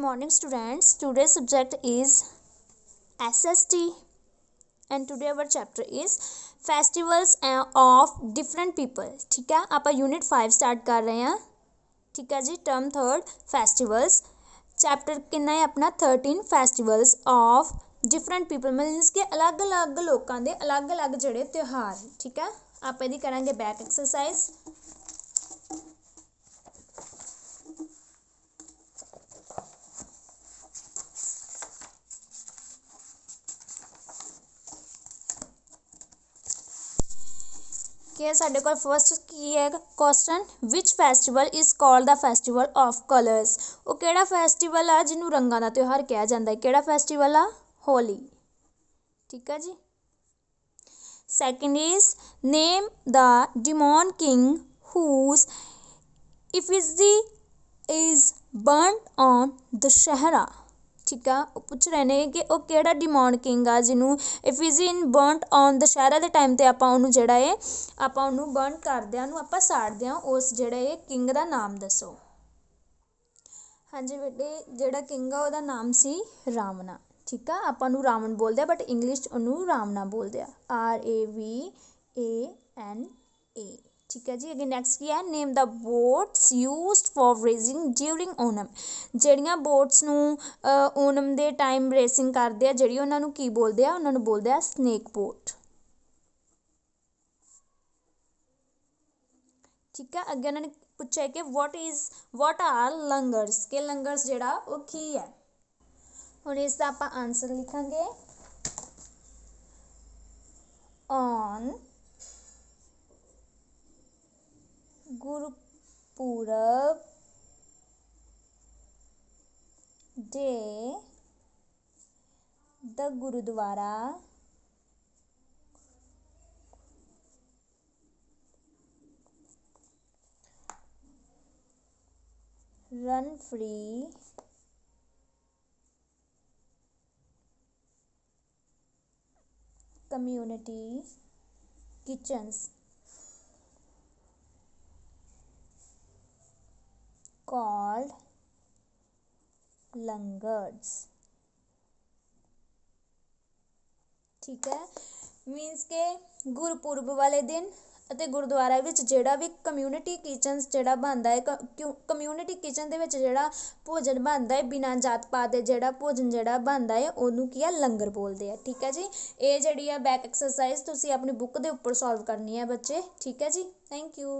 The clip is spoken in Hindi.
morning students today subject is S S T and today our chapter is festivals of different people ठीक है आप यूनिट फाइव स्टार्ट कर रहे हैं ठीक है जी टर्म थर्ड फेस्टिवल्स चैप्टर किन्ना है अपना thirteen festivals of different people means के अलग अलग लोगों के अलग अलग जोड़े त्यौहार ठीक है आप करा बैक एक्सरसाइज ਕਿ ਸਾਡੇ ਕੋਲ ਫਸਟ ਕੀ ਹੈ ਕੁਐਸਚਨ ਵਿਚ festival is called the festival of colours ਉਹ ਕਿਹੜਾ ਫੈਸਟੀਵਲ ਆ ਜਿਹਨੂੰ ਰੰਗਾਂ ਦਾ ਤਿਉਹਾਰ ਕਿਹਾ ਜਾਂਦਾ ਹੈ ਕਿਹੜਾ ਫੈਸਟੀਵਲ ਆ ਹੋਲੀ ਠੀਕ ਹੈ ਜੀ second is name the demon king whose effigy is burned on Dussehra ਠੀਕ ਆ ਉਹ ਪੁੱਛ ਰਹੇ ਨੇ ਕਿ ਉਹ ਕਿਹੜਾ ਡਿਮੋਨ ਕਿੰਗ ਆ ਜਿਹਨੂੰ ਇਫਿਜ਼ੀਨ ਬਰਨਟ ਔਨ ਦੁਸਹਿਰਾ ਦੇ ਟਾਈਮ 'ਤੇ ਆਪਾਂ ਉਹਨੂੰ ਜਿਹੜਾ ਏ ਆਪਾਂ ਉਹਨੂੰ ਬਰਨ ਕਰਦੇ ਆ ਉਹਨੂੰ ਆਪਾਂ ਸਾੜਦੇ ਆ ਉਸ ਜਿਹੜਾ ਇਹ ਕਿੰਗ ਦਾ ਨਾਮ ਦੱਸੋ ਹਾਂਜੀ ਬੇਟੇ ਜਿਹੜਾ ਕਿੰਗ ਆ ਉਹਦਾ ਨਾਮ ਸੀ ਰਾਵਣਾ ਠੀਕ ਆ ਆਪਾਂ ਨੂੰ ਰਾਵਣ ਬੋਲਦੇ ਆ ਬਟ ਇੰਗਲਿਸ਼ 'ਚ ਉਹਨੂੰ ਰਾਵਣਾ ਬੋਲਦੇ ਆ ਆਰ ਏ ਵੀ ਏ ਐਨ ਏ ठीक है जी अगर नैक्सट की है name the boats used for racing during Onam जड़िया बोट्स नोनम के टाइम रेसिंग करते हैं जी उन्होंने की बोलते हैं उन्होंने बोलते हैं स्नेक बोट ठीक है अगर उन्होंने पूछा कि what is what are langars के लंगरस जरा की है हम इसका आप आंसर लिखा on Gurpurab day the gurdwara run free community kitchens called langars ठीक है मीनस के गुरपुरब वाले दिन गुरुद्वारा जोड़ा भी कम्यूनिटी किचन जो बनता है क्यू कम्यूनिटी किचन के भोजन बनता है बिना जात पात के जोड़ा भोजन जोड़ा बनता है उन्होंने लंगर बोलते हैं ठीक है जी ये जी बैक एक्सरसाइज तुम अपनी बुक के उपर सॉल्व करनी है बच्चे ठीक है जी थैंक यू